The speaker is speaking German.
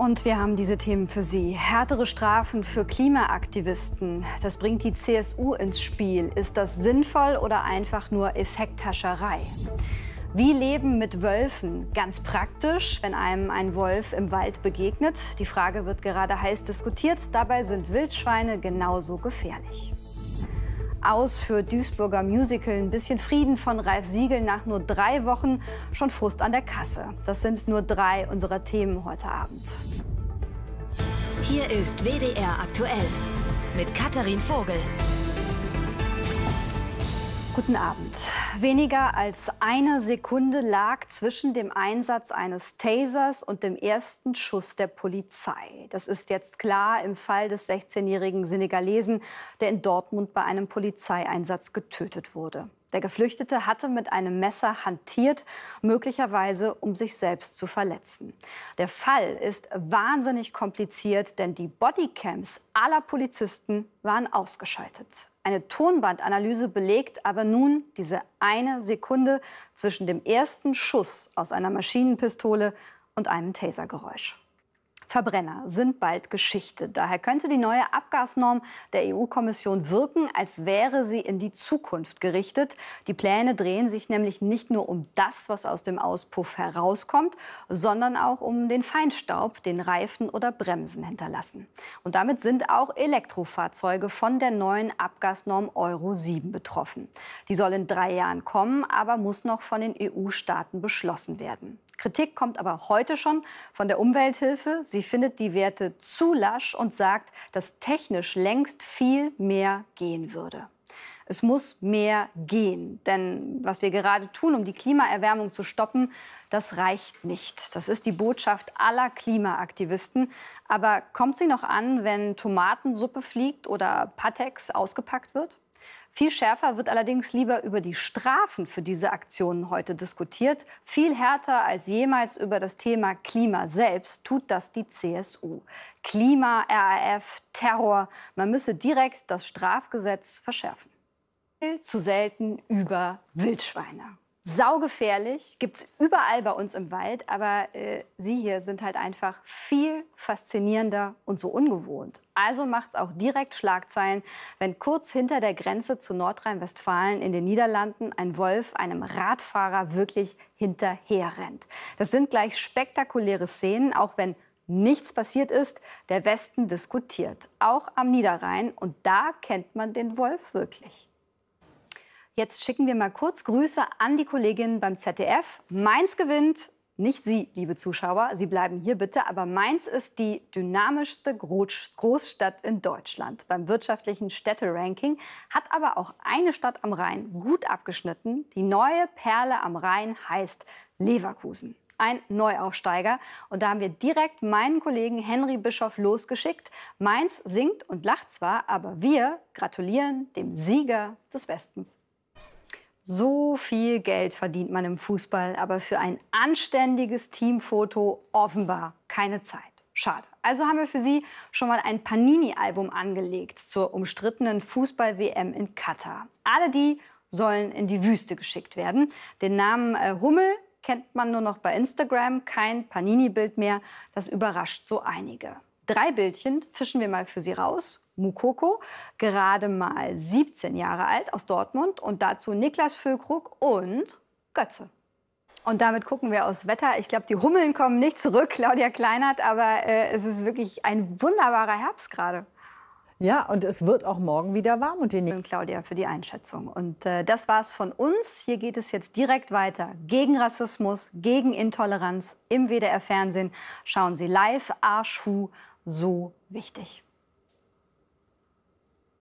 Und wir haben diese Themen für Sie. Härtere Strafen für Klimaaktivisten. Das bringt die CSU ins Spiel. Ist das sinnvoll oder einfach nur Effekthascherei? Wie leben mit Wölfen? Ganz praktisch, wenn einem ein Wolf im Wald begegnet. Die Frage wird gerade heiß diskutiert. Dabei sind Wildschweine genauso gefährlich aus für Duisburger Musical. Ein bisschen Frieden von Ralf Siegel nach nur drei Wochen. Schon Frust an der Kasse. Das sind nur drei unserer Themen heute Abend. Hier ist WDR aktuell mit Katharin Vogel. Guten Abend. Weniger als eine Sekunde lag zwischen dem Einsatz eines Tasers und dem ersten Schuss der Polizei. Das ist jetzt klar im Fall des 16-jährigen Senegalesen, der in Dortmund bei einem Polizeieinsatz getötet wurde. Der Geflüchtete hatte mit einem Messer hantiert, möglicherweise um sich selbst zu verletzen. Der Fall ist wahnsinnig kompliziert, denn die Bodycams aller Polizisten waren ausgeschaltet. Eine Tonbandanalyse belegt aber nun diese eine Sekunde zwischen dem ersten Schuss aus einer Maschinenpistole und einem Tasergeräusch. Verbrenner sind bald Geschichte. Daher könnte die neue Abgasnorm der EU-Kommission wirken, als wäre sie in die Zukunft gerichtet. Die Pläne drehen sich nämlich nicht nur um das, was aus dem Auspuff herauskommt, sondern auch um den Feinstaub, den Reifen oder Bremsen hinterlassen. Und damit sind auch Elektrofahrzeuge von der neuen Abgasnorm Euro 7 betroffen. Die soll in drei Jahren kommen, aber muss noch von den EU-Staaten beschlossen werden. Kritik kommt aber heute schon von der Umwelthilfe. Sie findet die Werte zu lasch und sagt, dass technisch längst viel mehr gehen würde. Es muss mehr gehen. Denn was wir gerade tun, um die Klimaerwärmung zu stoppen, das reicht nicht. Das ist die Botschaft aller Klimaaktivisten. Aber kommt sie noch an, wenn Tomatensuppe fliegt oder Patex ausgepackt wird? Viel schärfer wird allerdings lieber über die Strafen für diese Aktionen heute diskutiert. Viel härter als jemals über das Thema Klima selbst tut das die CSU. Klima, RAF, Terror, man müsse direkt das Strafgesetz verschärfen. Zu selten über Wildschweine saugefährlich, gibt es überall bei uns im Wald, aber äh, sie hier sind halt einfach viel faszinierender und so ungewohnt. Also macht es auch direkt Schlagzeilen, wenn kurz hinter der Grenze zu Nordrhein-Westfalen in den Niederlanden ein Wolf einem Radfahrer wirklich hinterher rennt. Das sind gleich spektakuläre Szenen, auch wenn nichts passiert ist, der Westen diskutiert, auch am Niederrhein und da kennt man den Wolf wirklich. Jetzt schicken wir mal kurz Grüße an die Kolleginnen beim ZDF. Mainz gewinnt, nicht Sie, liebe Zuschauer, Sie bleiben hier bitte, aber Mainz ist die dynamischste Großstadt in Deutschland. Beim wirtschaftlichen Städteranking hat aber auch eine Stadt am Rhein gut abgeschnitten. Die neue Perle am Rhein heißt Leverkusen ein Neuaufsteiger. Und da haben wir direkt meinen Kollegen Henry Bischoff losgeschickt. Mainz singt und lacht zwar, aber wir gratulieren dem Sieger des Westens. So viel Geld verdient man im Fußball, aber für ein anständiges Teamfoto offenbar keine Zeit. Schade. Also haben wir für Sie schon mal ein Panini-Album angelegt zur umstrittenen Fußball-WM in Katar. Alle die sollen in die Wüste geschickt werden. Den Namen äh, Hummel kennt man nur noch bei Instagram, kein Panini-Bild mehr. Das überrascht so einige. Drei Bildchen fischen wir mal für Sie raus. Mukoko, gerade mal 17 Jahre alt aus Dortmund und dazu Niklas Füllkrug und Götze. Und damit gucken wir aus Wetter. Ich glaube, die Hummeln kommen nicht zurück, Claudia Kleinert, aber äh, es ist wirklich ein wunderbarer Herbst gerade. Ja, und es wird auch morgen wieder warm und den Danke, Claudia für die Einschätzung. Und äh, das war's von uns. Hier geht es jetzt direkt weiter gegen Rassismus, gegen Intoleranz im WDR Fernsehen. Schauen Sie live Arschhu so wichtig.